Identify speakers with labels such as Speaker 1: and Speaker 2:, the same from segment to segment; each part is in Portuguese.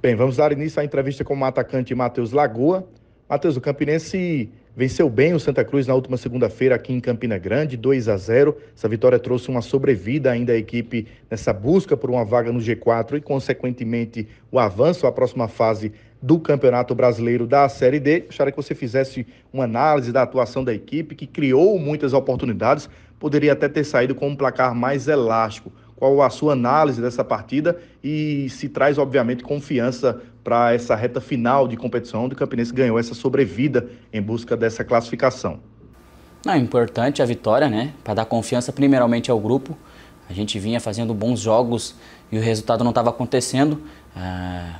Speaker 1: Bem, vamos dar início à entrevista com o atacante Matheus Lagoa. Matheus, o Campinense venceu bem o Santa Cruz na última segunda-feira aqui em Campina Grande, 2 a 0. Essa vitória trouxe uma sobrevida ainda à equipe nessa busca por uma vaga no G4 e, consequentemente, o avanço à próxima fase do Campeonato Brasileiro da Série D. Gostaria que você fizesse uma análise da atuação da equipe, que criou muitas oportunidades, poderia até ter saído com um placar mais elástico qual a sua análise dessa partida e se traz, obviamente, confiança para essa reta final de competição onde o Campinense ganhou essa sobrevida em busca dessa classificação.
Speaker 2: Não, é importante a vitória, né? Para dar confiança primeiramente ao grupo. A gente vinha fazendo bons jogos e o resultado não estava acontecendo. Ah,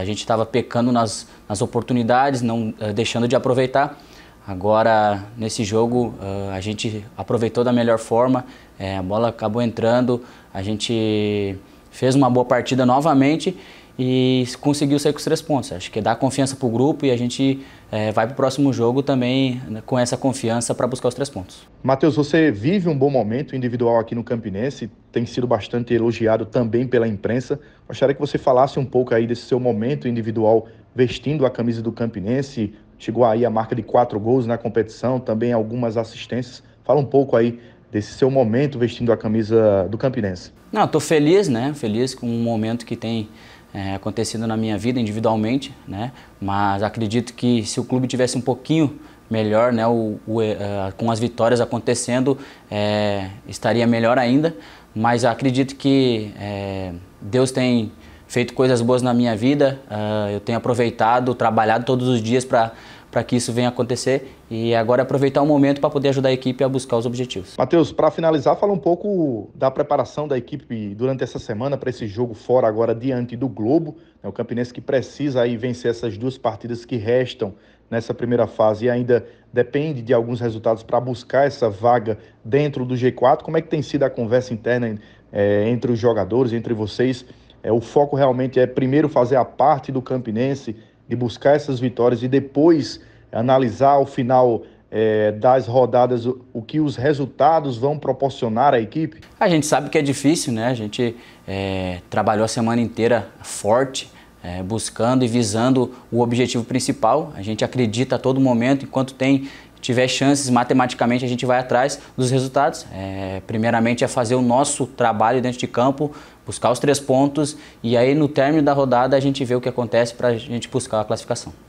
Speaker 2: a gente estava pecando nas, nas oportunidades, não eh, deixando de aproveitar. Agora, nesse jogo, a gente aproveitou da melhor forma, é, a bola acabou entrando, a gente fez uma boa partida novamente e conseguiu sair com os três pontos. Acho que dá confiança para o grupo e a gente é, vai para o próximo jogo também né, com essa confiança para buscar os três pontos.
Speaker 1: Matheus, você vive um bom momento individual aqui no Campinense, tem sido bastante elogiado também pela imprensa. Gostaria que você falasse um pouco aí desse seu momento individual vestindo a camisa do Campinense, Chegou aí a marca de quatro gols na competição, também algumas assistências. Fala um pouco aí desse seu momento vestindo a camisa do Campinense.
Speaker 2: Não, estou feliz, né? Feliz com um momento que tem é, acontecido na minha vida individualmente, né? Mas acredito que se o clube tivesse um pouquinho melhor, né? O, o é, com as vitórias acontecendo, é, estaria melhor ainda. Mas acredito que é, Deus tem feito coisas boas na minha vida, uh, eu tenho aproveitado, trabalhado todos os dias para para que isso venha acontecer e agora é aproveitar o momento para poder ajudar a equipe a buscar os objetivos.
Speaker 1: Matheus, para finalizar, fala um pouco da preparação da equipe durante essa semana para esse jogo fora agora diante do Globo, né, o Campinense que precisa aí vencer essas duas partidas que restam nessa primeira fase e ainda depende de alguns resultados para buscar essa vaga dentro do G4. Como é que tem sido a conversa interna é, entre os jogadores, entre vocês? É, o foco realmente é primeiro fazer a parte do Campinense, de buscar essas vitórias e depois analisar ao final é, das rodadas o, o, que os resultados vão proporcionar à equipe?
Speaker 2: A gente sabe que é difícil, né? A gente é, trabalhou a semana inteira forte, é, buscando e visando o objetivo principal. A gente acredita a todo momento, enquanto tem tiver chances, matematicamente a gente vai atrás dos resultados. É, primeiramente é fazer o nosso trabalho dentro de campo, buscar os três pontos e aí no término da rodada a gente vê o que acontece
Speaker 1: para a gente buscar a classificação.